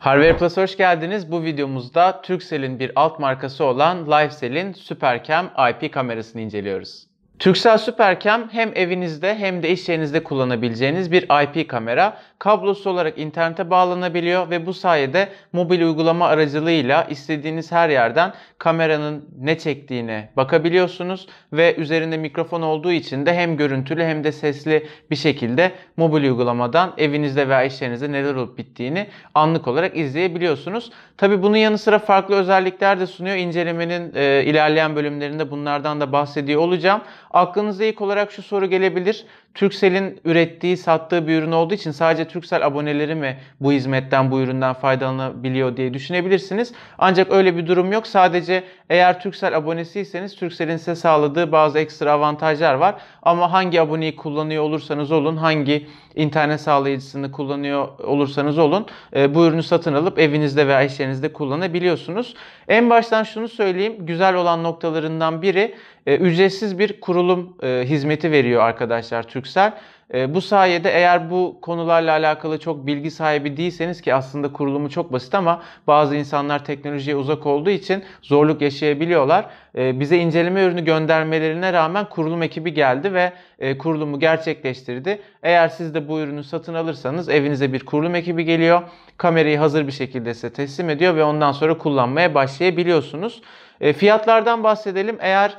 Hardware Plus hoş geldiniz. Bu videomuzda Turkcell'in bir alt markası olan Livecell'in Supercam IP kamerasını inceliyoruz. Turkcell Supercam hem evinizde hem de iş yerinizde kullanabileceğiniz bir IP kamera. Kablosuz olarak internete bağlanabiliyor ve bu sayede mobil uygulama aracılığıyla istediğiniz her yerden kameranın ne çektiğine bakabiliyorsunuz ve üzerinde mikrofon olduğu için de hem görüntülü hem de sesli bir şekilde mobil uygulamadan evinizde veya iş yerinizde neler olup bittiğini anlık olarak izleyebiliyorsunuz. Tabi bunun yanı sıra farklı özellikler de sunuyor. İncelemenin e, ilerleyen bölümlerinde bunlardan da bahsediyor olacağım. Aklınıza ilk olarak şu soru gelebilir. Türksel'in ürettiği, sattığı bir ürün olduğu için sadece Türksel aboneleri mi bu hizmetten, bu üründen faydalanabiliyor diye düşünebilirsiniz. Ancak öyle bir durum yok. Sadece eğer Türksel abonesiyseniz Türksel'in size sağladığı bazı ekstra avantajlar var. Ama hangi aboneyi kullanıyor olursanız olun, hangi internet sağlayıcısını kullanıyor olursanız olun e, bu ürünü satın alıp evinizde veya iş kullanabiliyorsunuz. En baştan şunu söyleyeyim. Güzel olan noktalarından biri e, ücretsiz bir kurulum e, hizmeti veriyor arkadaşlar Türksel Türksel. Ee, bu sayede eğer bu konularla alakalı çok bilgi sahibi değilseniz ki aslında kurulumu çok basit ama bazı insanlar teknolojiye uzak olduğu için zorluk yaşayabiliyorlar. Ee, bize inceleme ürünü göndermelerine rağmen kurulum ekibi geldi ve e, kurulumu gerçekleştirdi. Eğer siz de bu ürünü satın alırsanız evinize bir kurulum ekibi geliyor. Kamerayı hazır bir şekilde size teslim ediyor ve ondan sonra kullanmaya başlayabiliyorsunuz. Ee, fiyatlardan bahsedelim. Eğer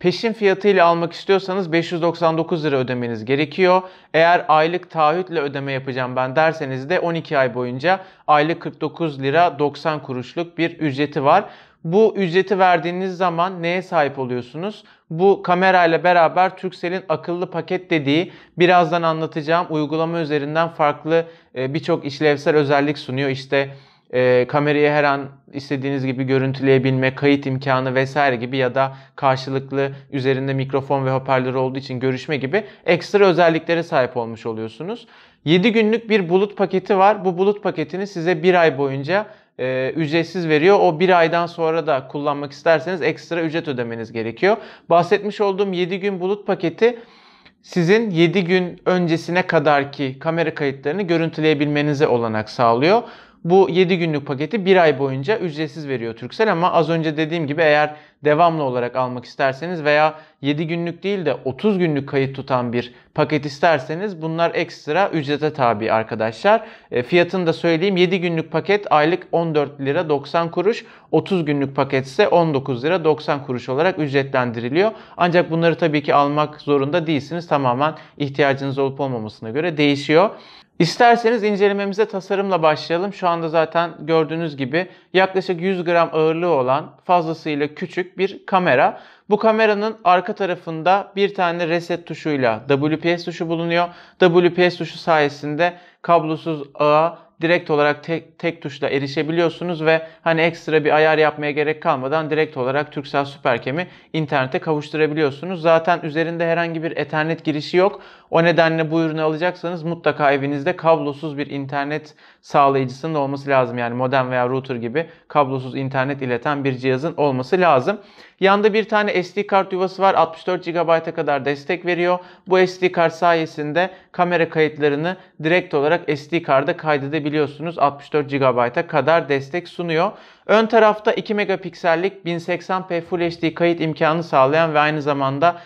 Peşin fiyatıyla almak istiyorsanız 599 lira ödemeniz gerekiyor. Eğer aylık taahhütle ödeme yapacağım ben derseniz de 12 ay boyunca aylık 49 lira 90 kuruşluk bir ücreti var. Bu ücreti verdiğiniz zaman neye sahip oluyorsunuz? Bu kamerayla beraber Turkcell'in akıllı paket dediği birazdan anlatacağım uygulama üzerinden farklı e, birçok işlevsel özellik sunuyor. İşte e, kamerayı her an istediğiniz gibi görüntüleyebilme, kayıt imkanı vesaire gibi ya da karşılıklı üzerinde mikrofon ve hoparlör olduğu için görüşme gibi ekstra özelliklere sahip olmuş oluyorsunuz. 7 günlük bir bulut paketi var. Bu bulut paketini size 1 ay boyunca e, ücretsiz veriyor. O bir aydan sonra da kullanmak isterseniz ekstra ücret ödemeniz gerekiyor. Bahsetmiş olduğum 7 gün bulut paketi sizin 7 gün öncesine kadarki kamera kayıtlarını görüntüleyebilmenize olanak sağlıyor. Bu 7 günlük paketi 1 ay boyunca ücretsiz veriyor Turkcell ama az önce dediğim gibi eğer devamlı olarak almak isterseniz veya 7 günlük değil de 30 günlük kayıt tutan bir paket isterseniz bunlar ekstra ücrete tabi arkadaşlar. E, fiyatını da söyleyeyim 7 günlük paket aylık 14 lira 90 kuruş 30 günlük paket ise 19 lira 90 kuruş olarak ücretlendiriliyor. Ancak bunları tabii ki almak zorunda değilsiniz tamamen ihtiyacınız olup olmamasına göre değişiyor. İsterseniz incelememize tasarımla başlayalım. Şu anda zaten gördüğünüz gibi yaklaşık 100 gram ağırlığı olan fazlasıyla küçük bir kamera. Bu kameranın arka tarafında bir tane reset tuşuyla WPS tuşu bulunuyor. WPS tuşu sayesinde kablosuz ağa direkt olarak tek, tek tuşla erişebiliyorsunuz ve hani ekstra bir ayar yapmaya gerek kalmadan direkt olarak Turkcell Süperkem'i internete kavuşturabiliyorsunuz. Zaten üzerinde herhangi bir Ethernet girişi yok. O nedenle bu ürünü alacaksanız mutlaka evinizde kablosuz bir internet sağlayıcısının olması lazım. Yani modem veya router gibi kablosuz internet ileten bir cihazın olması lazım. Yanda bir tane SD kart yuvası var. 64 GB'a kadar destek veriyor. Bu SD kart sayesinde kamera kayıtlarını direkt olarak SD karda kaydedebiliyorsunuz biliyorsunuz 64 GB'a kadar destek sunuyor. Ön tarafta 2 megapiksellik 1080p Full HD kayıt imkanı sağlayan ve aynı zamanda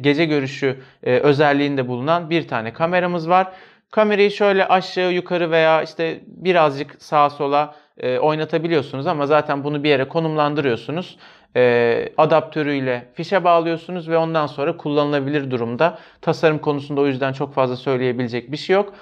gece görüşü e, özelliğinde bulunan bir tane kameramız var. Kamerayı şöyle aşağı yukarı veya işte birazcık sağa sola e, oynatabiliyorsunuz ama zaten bunu bir yere konumlandırıyorsunuz. E, adaptörüyle fişe bağlıyorsunuz ve ondan sonra kullanılabilir durumda. Tasarım konusunda o yüzden çok fazla söyleyebilecek bir şey yok.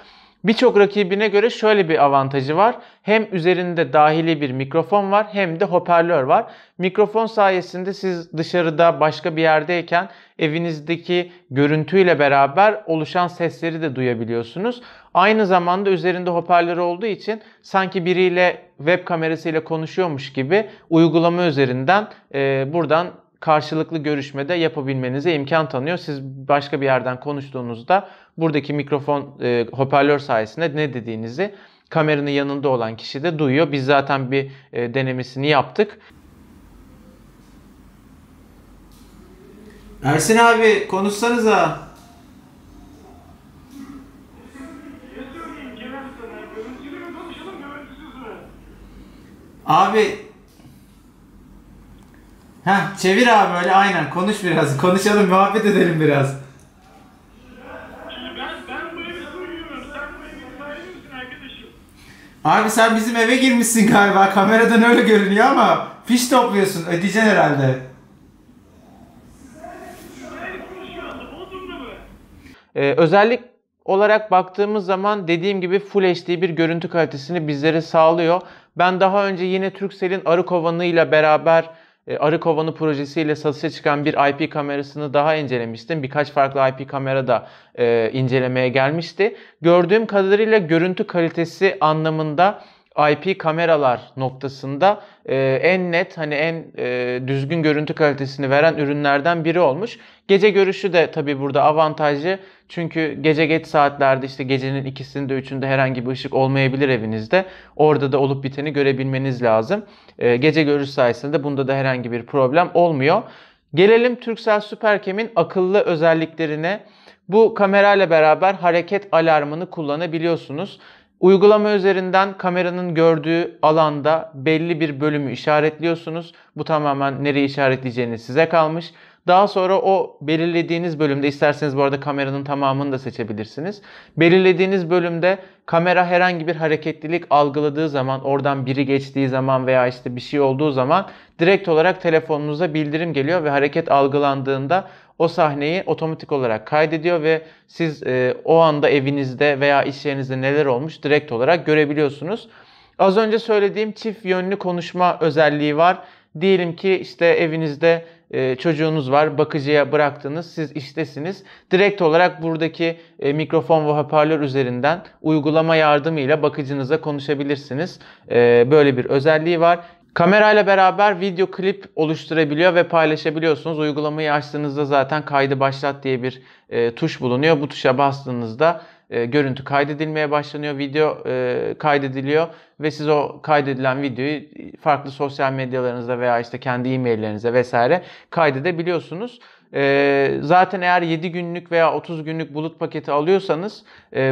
Birçok rakibine göre şöyle bir avantajı var. Hem üzerinde dahili bir mikrofon var hem de hoparlör var. Mikrofon sayesinde siz dışarıda başka bir yerdeyken evinizdeki görüntüyle beraber oluşan sesleri de duyabiliyorsunuz. Aynı zamanda üzerinde hoparlör olduğu için sanki biriyle web kamerasıyla konuşuyormuş gibi uygulama üzerinden e, buradan karşılıklı görüşmede yapabilmenize imkan tanıyor. Siz başka bir yerden konuştuğunuzda buradaki mikrofon e, hoparlör sayesinde ne dediğinizi kameranın yanında olan kişi de duyuyor. Biz zaten bir e, denemesini yaptık. Ersin abi konuşsanıza. Abi Ha çevir abi öyle aynen konuş biraz. Konuşalım muhabbet edelim biraz. Abi sen bizim eve girmişsin galiba. Kameradan öyle görünüyor ama fiş topluyorsun. Ödeyeceksin herhalde. Neredesin Ee, özellik olarak baktığımız zaman dediğim gibi Full HD bir görüntü kalitesini bizlere sağlıyor. Ben daha önce yine Turkcell'in arı kovanıyla beraber e, arı kovanı projesiyle satışa çıkan bir IP kamerasını daha incelemiştim. Birkaç farklı IP kamera da e, incelemeye gelmişti. Gördüğüm kadarıyla görüntü kalitesi anlamında IP kameralar noktasında e, en net hani en e, düzgün görüntü kalitesini veren ürünlerden biri olmuş. Gece görüşü de tabii burada avantajlı. Çünkü gece geç saatlerde işte gecenin ikisinde üçünde herhangi bir ışık olmayabilir evinizde. Orada da olup biteni görebilmeniz lazım. E, gece görüş sayesinde bunda da herhangi bir problem olmuyor. Gelelim Turkcell Supercam'in akıllı özelliklerine. Bu kamerayla beraber hareket alarmını kullanabiliyorsunuz. Uygulama üzerinden kameranın gördüğü alanda belli bir bölümü işaretliyorsunuz. Bu tamamen nereyi işaretleyeceğiniz size kalmış. Daha sonra o belirlediğiniz bölümde isterseniz bu arada kameranın tamamını da seçebilirsiniz. Belirlediğiniz bölümde kamera herhangi bir hareketlilik algıladığı zaman, oradan biri geçtiği zaman veya işte bir şey olduğu zaman direkt olarak telefonunuza bildirim geliyor ve hareket algılandığında o sahneyi otomatik olarak kaydediyor ve siz e, o anda evinizde veya iş yerinizde neler olmuş direkt olarak görebiliyorsunuz. Az önce söylediğim çift yönlü konuşma özelliği var. Diyelim ki işte evinizde e, çocuğunuz var, bakıcıya bıraktınız, siz iştesiniz. Direkt olarak buradaki e, mikrofon ve hoparlör üzerinden uygulama yardımıyla bakıcınıza konuşabilirsiniz. E, böyle bir özelliği var. Kamerayla beraber video klip oluşturabiliyor ve paylaşabiliyorsunuz. Uygulamayı açtığınızda zaten kaydı başlat diye bir e, tuş bulunuyor. Bu tuşa bastığınızda e, görüntü kaydedilmeye başlanıyor, video e, kaydediliyor ve siz o kaydedilen videoyu farklı sosyal medyalarınızda veya işte kendi e-maillerinize vesaire kaydedebiliyorsunuz. E, zaten eğer 7 günlük veya 30 günlük bulut paketi alıyorsanız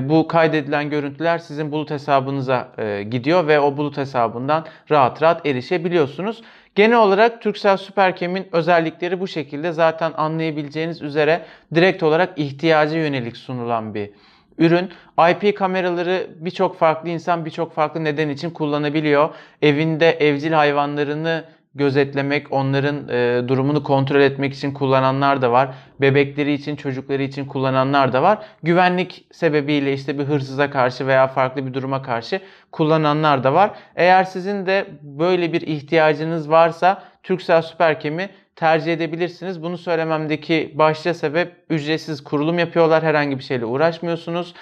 bu kaydedilen görüntüler sizin bulut hesabınıza gidiyor ve o bulut hesabından rahat rahat erişebiliyorsunuz. Genel olarak Turkcell Süperkem'in özellikleri bu şekilde zaten anlayabileceğiniz üzere direkt olarak ihtiyacı yönelik sunulan bir ürün. IP kameraları birçok farklı insan birçok farklı neden için kullanabiliyor. Evinde evcil hayvanlarını gözetlemek, onların e, durumunu kontrol etmek için kullananlar da var. Bebekleri için, çocukları için kullananlar da var. Güvenlik sebebiyle işte bir hırsıza karşı veya farklı bir duruma karşı kullananlar da var. Eğer sizin de böyle bir ihtiyacınız varsa Türksel Süperkem'i tercih edebilirsiniz. Bunu söylememdeki başlıca sebep ücretsiz kurulum yapıyorlar. Herhangi bir şeyle uğraşmıyorsunuz.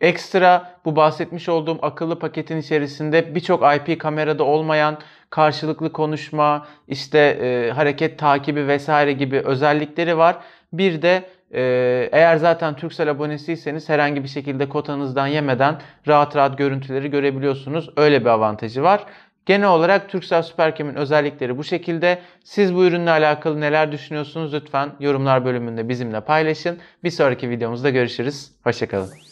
Ekstra bu bahsetmiş olduğum akıllı paketin içerisinde birçok IP kamerada olmayan karşılıklı konuşma, işte e, hareket takibi vesaire gibi özellikleri var. Bir de e, eğer zaten Turkcell abonesiyseniz herhangi bir şekilde kotanızdan yemeden rahat rahat görüntüleri görebiliyorsunuz. Öyle bir avantajı var. Genel olarak Turkcell Süperkem'in özellikleri bu şekilde. Siz bu ürünle alakalı neler düşünüyorsunuz lütfen yorumlar bölümünde bizimle paylaşın. Bir sonraki videomuzda görüşürüz. Hoşçakalın.